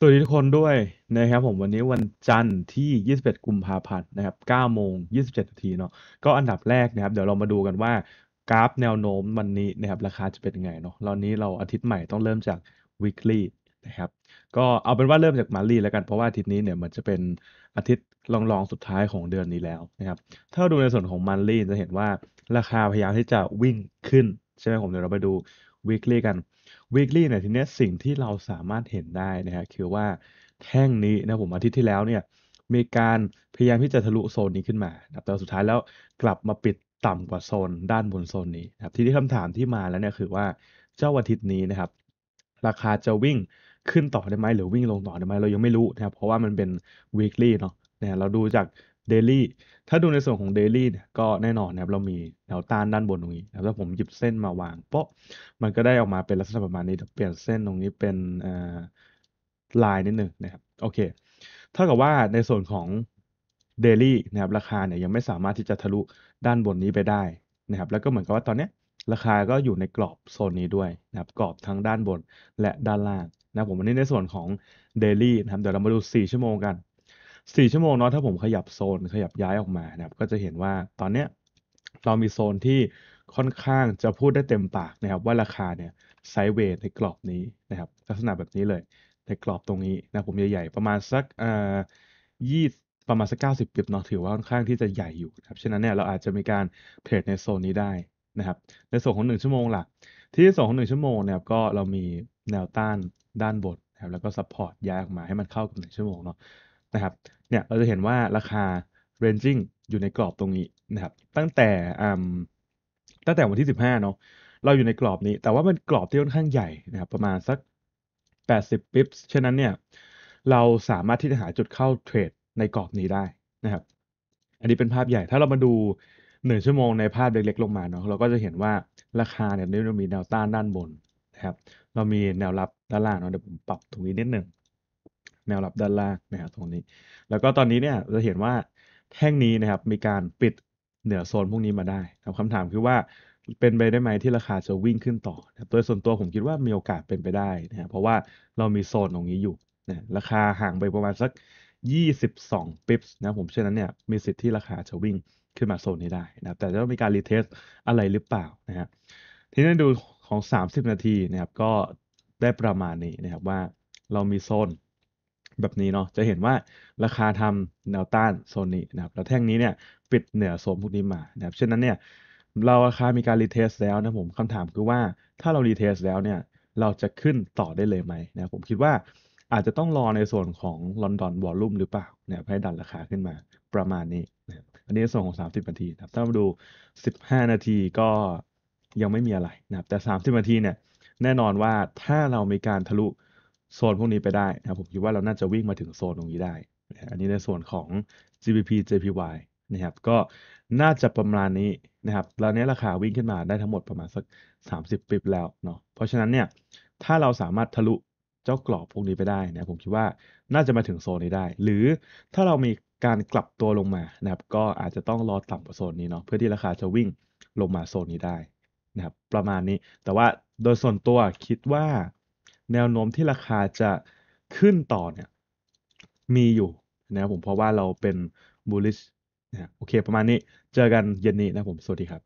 สวัสดีทุกคนด้วยนะครับผมวันนี้วันจันทร์ที่ 21 กุมภาพันธ์นะครับ9โมง 27นาทีเนาะก็อันดับแรกนะครับเดี๋ยวเรามาดูกันว่ากราฟแนวโน้มวันนี้นะครับราคาจะเป็นไงเนาะตอนนี้เราอาทิตย์ใหม่ต้องเริ่มจาก weekly นะครับก็เอาเป็นว่าเริ่มจาก monthly แล้วกันเพราะว่าอาทิตย์นี้เนี่ยมันจะเป็นอาทิตย์ลองๆ สุดท้ายของเดือนนี้แล้วนะครับถ้าดูในส่วนของ monthly จะเห็นว่าราคาพยายามที่จะวิ่งขึ้นใช่ไหมผมเดี๋ยวเราไปดู weekly กัน weekly เนี่ย ทีนี้สิ่งที่เราสามารถเห็นได้นะฮะคือว่า แท่งนี้นะผมอาทิตย์ที่แล้วเนี่ย มีการพยายามที่จะทะลุโซนนี้ขึ้นมานะครับแต่สุดท้ายแล้วกลับมาปิดต่ำกว่าโซน ด้านบนโซนนี้นะครับ ทีนี้คำถามที่มาแล้วเนี่ยคือว่าเจ้าอาทิตย์นี้นะครับ ราคาจะวิ่งขึ้นต่อได้ไหมหรือวิ่งลงต่อได้ไหมเรายังไม่รู้นะครับ เพราะว่ามันเป็น weekly เนาะนะเราดูจากเดลี่ถ้าดูในส่วนของเดลี่เนี่ย ก็แน่นอนนะครับเรามีแนวต้านด้านบนตรงนี้แล้วถ้าผมหยิบเส้นมาวางพปาะมันก็ได้ออกมาเป็นลักษณะประมาณนี้เปลี่ยนเส้นตรงนี้เป็นลายนิดหนึ่งนะครับ โอเค เท่ากับว่าในส่วนของเดลี่นะครับ ราคาเนี่ยยังไม่สามารถที่จะทะลุด้านบนนี้ไปได้นะครับ แล้วก็เหมือนกับว่าตอนนี้ราคาก็อยู่ในกรอบโซนนี้ด้วยนะครับ กรอบทั้งด้านบนและด้านล่างนะผมวันนี้ในส่วนของเดลี่นะครับ เดี๋ยวเรามาดู 4 ชั่วโมงกันสี่ชั่วโมงเนาะถ้าผมขยับโซนขยับย้ายออกมานะครับก็จะเห็นว่าตอนเนี้ยเรามีโซนที่ค่อนข้างจะพูดได้เต็มปากนะครับว่าราคาเนี่ยไซเวทในกรอบนี้นะครับ ลักษณะแบบนี้เลย ในกรอบตรงนี้นะผมใหญ่ๆประมาณสักยี่ประมาณสักเก้าสิบปีบเนาะถือว่าค่อนข้างที่จะใหญ่อยู่ครับฉะนั้นเนี่ยเราอาจจะมีการเทรดในโซนนี้ได้นะครับ ในส่วนของ 1 ชั่วโมงล่ะที่ส่วนของ1ชั่วโมงเนี่ยก็เรามีแนวต้านด้านบนนะครับแล้วก็ซัพพอร์ตย้ายออกมาให้มันเข้ากับ1ชั่วโมงเนาะนะครับ เนี่ย เราจะเห็นว่าราคา ranging อยู่ในกรอบตรงนี้นะครับ ตั้งแต่ตั้งแต่วันที่ 15เนาะ เราอยู่ในกรอบนี้ แต่ว่ามันกรอบที่ค่อนข้างใหญ่นะครับ ประมาณสัก80ิ i ส์ฉะนั้นเนี่ย เราสามารถที่จะหาจุดเข้าเทรดในกรอบนี้ได้นะครับ อันนี้เป็นภาพใหญ่ ถ้าเรามาดูหนึ่งชั่วโมงในภาพเล็กๆลงมาเนาะ เราก็จะเห็นว่าราคาเนี่ยเรามีแนวต้านด้านบนนะครับ เรามีแนวรับด้านล่างเนาะ เดี๋ยวผมปรับตรงนี้นิดหนึ่งแนวรับด้านล่างนะครับตรงนี้ แล้วก็ตอนนี้เนี่ยจะเห็นว่าแท่งนี้นะครับมีการปิดเหนือโซนพวกนี้มาได้คำถามคือว่าเป็นไปได้ไหมที่ราคาจะวิ่งขึ้นต่อ โดยส่วนตัวผมคิดว่ามีโอกาสเป็นไปได้นะครับเพราะว่าเรามีโซนตรงนี้อยู่นะราคาห่างไปประมาณสัก 22ปิ๊บนะผมเชื่อนั้นเนี่ยมีสิทธิ์ที่ราคาจะวิ่งขึ้นมาโซนนี้ได้นะแต่จะต้องมีการรีเทสอะไรหรือเปล่านะครับทีนี้ดูของ 30 นาทีนะครับก็ได้ประมาณนี้นะครับว่าเรามีโซนแบบนี้เนาะจะเห็นว่าราคาทำแนวต้าน โซนนี้นะครับ แล้วแท่งนี้เนี่ยปิดเหนือโซนพวกนี้มานะครับเช่นนั้นเนี่ย เราราคามีการรีเทสแล้วนะผมคำถามคือว่าถ้าเรารีเทสแล้วเนี่ย เราจะขึ้นต่อได้เลยไหมนะผมคิดว่าอาจจะต้องรอในส่วนของลอนดอนวอลลุ่มหรือเปล่าเนี่ยให้ดันราคาขึ้นมาประมาณนี้นะอันนี้ส่วนของ 30 นาทีนะครับถ้ามาดู 15 นาทีก็ยังไม่มีอะไรนะครับแต่ 30 นาทีเนี่ยแน่นอนว่าถ้าเรามีการทะลุโซนพวกนี้ไปได้นะผมคิดว่าเราน่าจะวิ่งมาถึงโซนตรงนี้ได้ อันนี้ในส่วนของ GBP JPY นะครับก็น่าจะประมาณนี้นะครับแล้วนี้ราคาวิ่งขึ้นมาได้ทั้งหมดประมาณสัก 30ปิบแล้วเนาะเพราะฉะนั้นเนี่ยถ้าเราสามารถทะลุเจ้ากรอบพวกนี้ไปได้นะผมคิดว่าน่าจะมาถึงโซนนี้ได้ หรือถ้าเรามีการกลับตัวลงมานะครับก็อาจจะต้องรอต่ำกว่าโซนนี้เนาะเพื่อที่ราคาจะวิ่งลงมาโซนนี้ได้นะครับประมาณนี้แต่ว่าโดยส่วนตัวคิดว่าแนวโน้มที่ราคาจะขึ้นต่อเนี่ยมีอยู่นะครับผมเพราะว่าเราเป็น bullish นะโอเค ประมาณนี้เจอกันเย็นนี้นะผม สวัสดีครับ